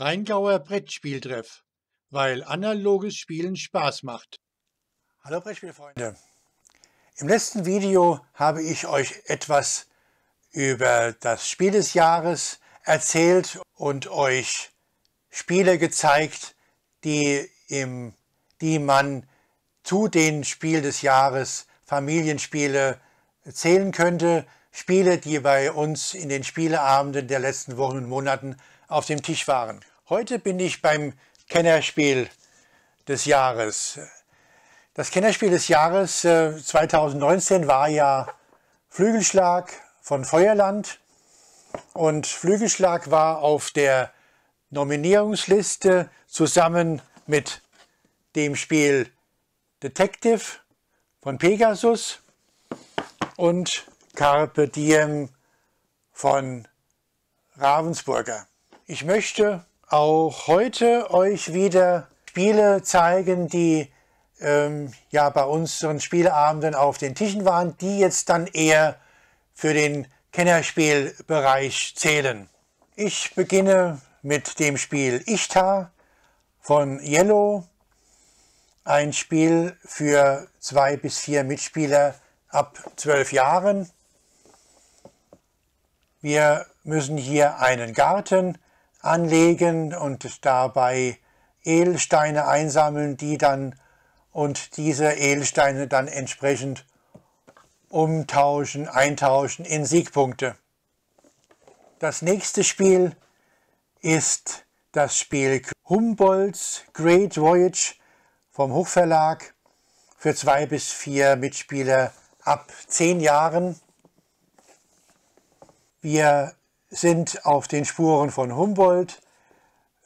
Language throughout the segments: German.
Rheingauer Brettspieltreff, weil analoges Spielen Spaß macht. Hallo Brettspielfreunde. Im letzten Video habe ich euch etwas über das Spiel des Jahres erzählt und euch Spiele gezeigt, die, im, die man zu den Spiel des Jahres Familienspiele zählen könnte. Spiele, die bei uns in den Spieleabenden der letzten Wochen und Monaten auf dem Tisch waren. Heute bin ich beim Kennerspiel des Jahres. Das Kennerspiel des Jahres 2019 äh, war ja Flügelschlag von Feuerland. Und Flügelschlag war auf der Nominierungsliste zusammen mit dem Spiel Detective von Pegasus und Carpe Diem von Ravensburger. Ich möchte auch heute euch wieder Spiele zeigen, die ähm, ja bei unseren Spieleabenden auf den Tischen waren, die jetzt dann eher für den Kennerspielbereich zählen. Ich beginne mit dem Spiel Ichtar von Yellow, ein Spiel für zwei bis vier Mitspieler ab zwölf Jahren. Wir müssen hier einen Garten anlegen und dabei Edelsteine einsammeln, die dann und diese Edelsteine dann entsprechend umtauschen, eintauschen in Siegpunkte. Das nächste Spiel ist das Spiel Humboldts Great Voyage vom Hochverlag für zwei bis vier Mitspieler ab zehn Jahren. Wir sind auf den Spuren von Humboldt,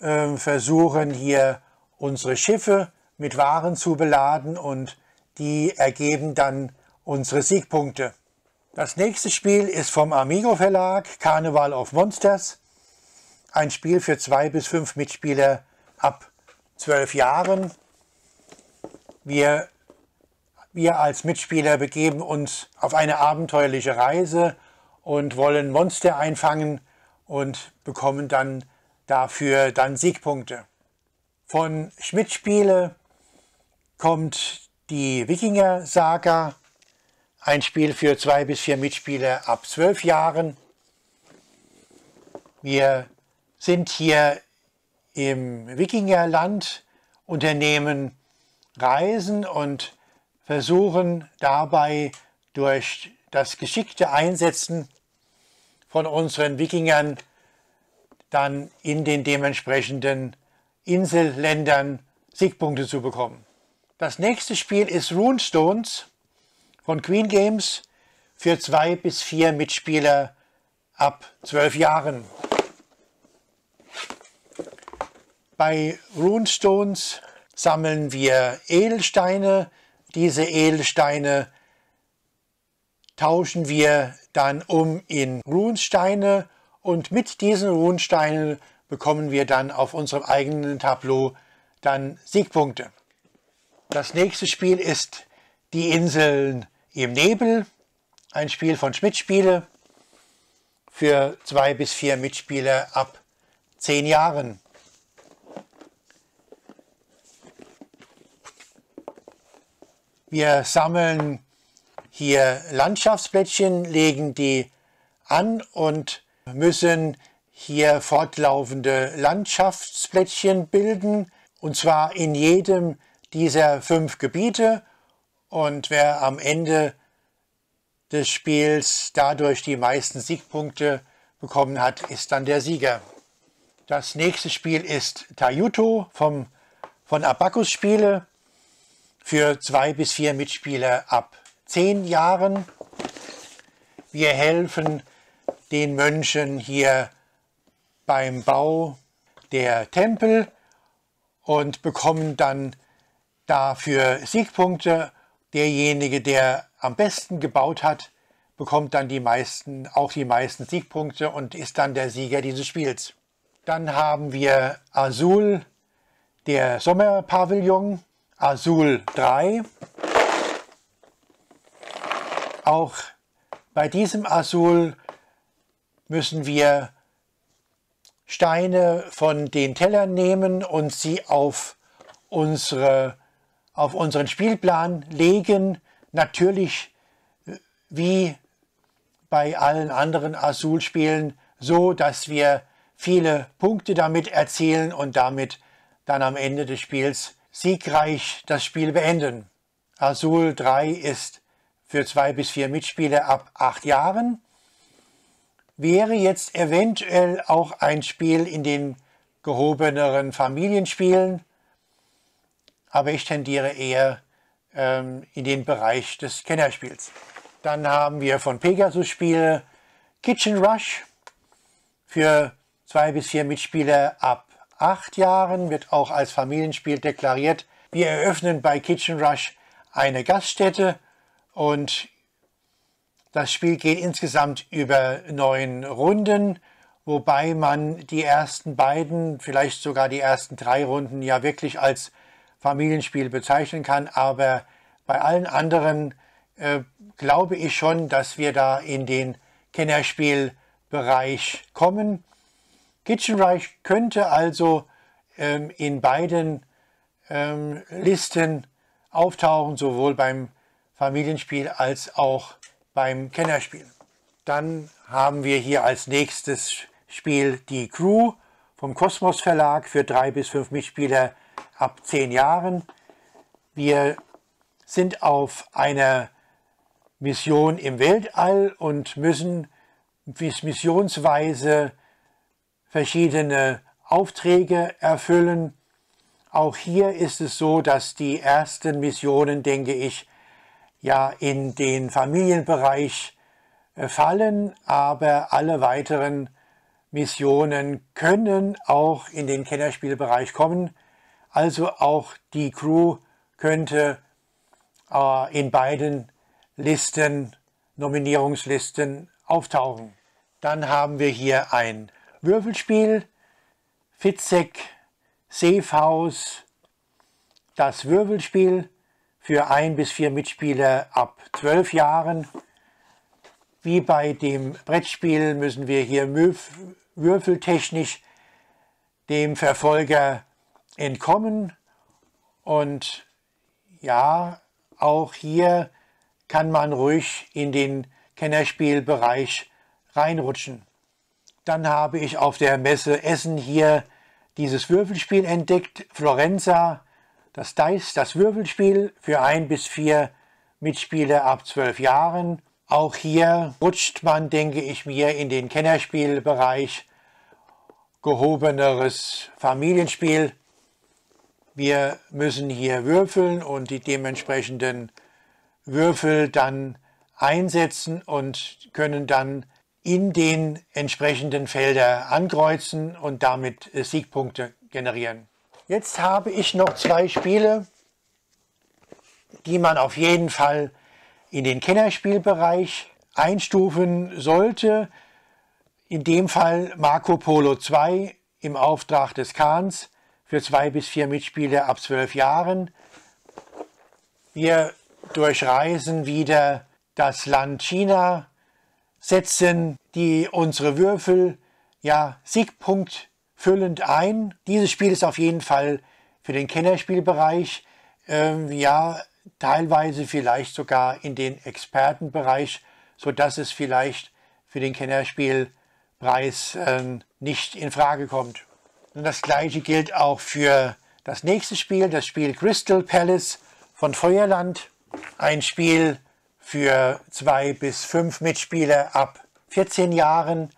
ähm, versuchen hier unsere Schiffe mit Waren zu beladen und die ergeben dann unsere Siegpunkte. Das nächste Spiel ist vom Amigo Verlag, Carnival of Monsters. Ein Spiel für zwei bis fünf Mitspieler ab zwölf Jahren. Wir, wir als Mitspieler begeben uns auf eine abenteuerliche Reise und wollen Monster einfangen und bekommen dann dafür dann Siegpunkte. Von Schmidt-Spiele kommt die Wikinger-Saga, ein Spiel für zwei bis vier Mitspieler ab zwölf Jahren. Wir sind hier im Wikingerland, unternehmen Reisen und versuchen dabei durch das geschickte Einsetzen von unseren Wikingern dann in den dementsprechenden Inselländern Siegpunkte zu bekommen. Das nächste Spiel ist Runestones von Queen Games für zwei bis vier Mitspieler ab zwölf Jahren. Bei Runestones sammeln wir Edelsteine. Diese Edelsteine tauschen wir dann um in Runensteine und mit diesen Runensteinen bekommen wir dann auf unserem eigenen Tableau dann Siegpunkte. Das nächste Spiel ist Die Inseln im Nebel, ein Spiel von Schmidt Spiele für zwei bis vier Mitspieler ab zehn Jahren. Wir sammeln hier Landschaftsplättchen, legen die an und müssen hier fortlaufende Landschaftsplättchen bilden, und zwar in jedem dieser fünf Gebiete. Und wer am Ende des Spiels dadurch die meisten Siegpunkte bekommen hat, ist dann der Sieger. Das nächste Spiel ist Tayuto vom, von Abacus Spiele für zwei bis vier Mitspieler ab zehn Jahren. Wir helfen den Mönchen hier beim Bau der Tempel und bekommen dann dafür Siegpunkte. Derjenige, der am besten gebaut hat, bekommt dann die meisten, auch die meisten Siegpunkte und ist dann der Sieger dieses Spiels. Dann haben wir Azul, der Sommerpavillon, Azul 3, auch bei diesem Azul müssen wir Steine von den Tellern nehmen und sie auf, unsere, auf unseren Spielplan legen. Natürlich äh, wie bei allen anderen Azul-Spielen so, dass wir viele Punkte damit erzielen und damit dann am Ende des Spiels siegreich das Spiel beenden. Azul 3 ist für zwei bis vier Mitspieler ab acht Jahren, wäre jetzt eventuell auch ein Spiel in den gehobeneren Familienspielen, aber ich tendiere eher ähm, in den Bereich des Kennerspiels. Dann haben wir von Pegasus Spiele Kitchen Rush für zwei bis vier Mitspieler ab acht Jahren, wird auch als Familienspiel deklariert. Wir eröffnen bei Kitchen Rush eine Gaststätte und das Spiel geht insgesamt über neun Runden, wobei man die ersten beiden, vielleicht sogar die ersten drei Runden ja wirklich als Familienspiel bezeichnen kann. Aber bei allen anderen äh, glaube ich schon, dass wir da in den Kennerspielbereich kommen. Kitchen Reich könnte also ähm, in beiden ähm, Listen auftauchen, sowohl beim Familienspiel als auch beim Kennerspiel. Dann haben wir hier als nächstes Spiel die Crew vom Kosmos Verlag für drei bis fünf Mitspieler ab zehn Jahren. Wir sind auf einer Mission im Weltall und müssen missionsweise verschiedene Aufträge erfüllen. Auch hier ist es so, dass die ersten Missionen, denke ich, ja in den Familienbereich äh, fallen, aber alle weiteren Missionen können auch in den Kennerspielbereich kommen. Also auch die Crew könnte äh, in beiden Listen, Nominierungslisten auftauchen. Dann haben wir hier ein Würfelspiel, Fitzek, Seefhaus, das Würfelspiel, für ein bis vier Mitspieler ab zwölf Jahren. Wie bei dem Brettspiel müssen wir hier würfeltechnisch dem Verfolger entkommen. Und ja, auch hier kann man ruhig in den Kennerspielbereich reinrutschen. Dann habe ich auf der Messe Essen hier dieses Würfelspiel entdeckt, Florenza. Das Dice, das Würfelspiel für ein bis vier Mitspieler ab zwölf Jahren. Auch hier rutscht man, denke ich mir, in den Kennerspielbereich, gehobeneres Familienspiel. Wir müssen hier würfeln und die dementsprechenden Würfel dann einsetzen und können dann in den entsprechenden Felder ankreuzen und damit Siegpunkte generieren. Jetzt habe ich noch zwei Spiele, die man auf jeden Fall in den Kennerspielbereich einstufen sollte. In dem Fall Marco Polo 2 im Auftrag des Kahns für zwei bis vier Mitspieler ab zwölf Jahren. Wir durchreisen wieder das Land China, setzen die unsere Würfel, ja, Siegpunkt füllend ein. Dieses Spiel ist auf jeden Fall für den Kennerspielbereich, ähm, ja, teilweise vielleicht sogar in den Expertenbereich, sodass es vielleicht für den Kennerspielpreis ähm, nicht in Frage kommt. Und das gleiche gilt auch für das nächste Spiel, das Spiel Crystal Palace von Feuerland. Ein Spiel für zwei bis fünf Mitspieler ab 14 Jahren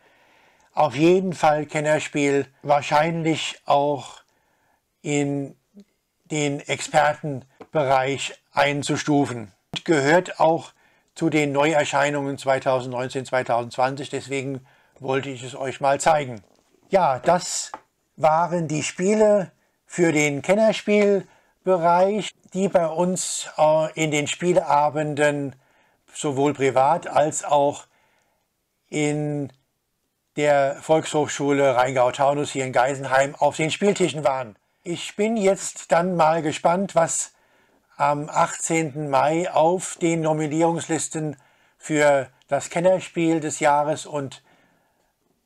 auf jeden Fall Kennerspiel, wahrscheinlich auch in den Expertenbereich einzustufen. Und gehört auch zu den Neuerscheinungen 2019, 2020, deswegen wollte ich es euch mal zeigen. Ja, das waren die Spiele für den Kennerspielbereich, die bei uns äh, in den Spieleabenden sowohl privat als auch in der Volkshochschule Rheingau-Taunus hier in Geisenheim auf den Spieltischen waren. Ich bin jetzt dann mal gespannt, was am 18. Mai auf den Nominierungslisten für das Kennerspiel des Jahres und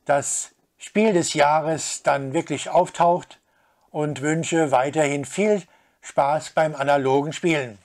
das Spiel des Jahres dann wirklich auftaucht und wünsche weiterhin viel Spaß beim analogen Spielen.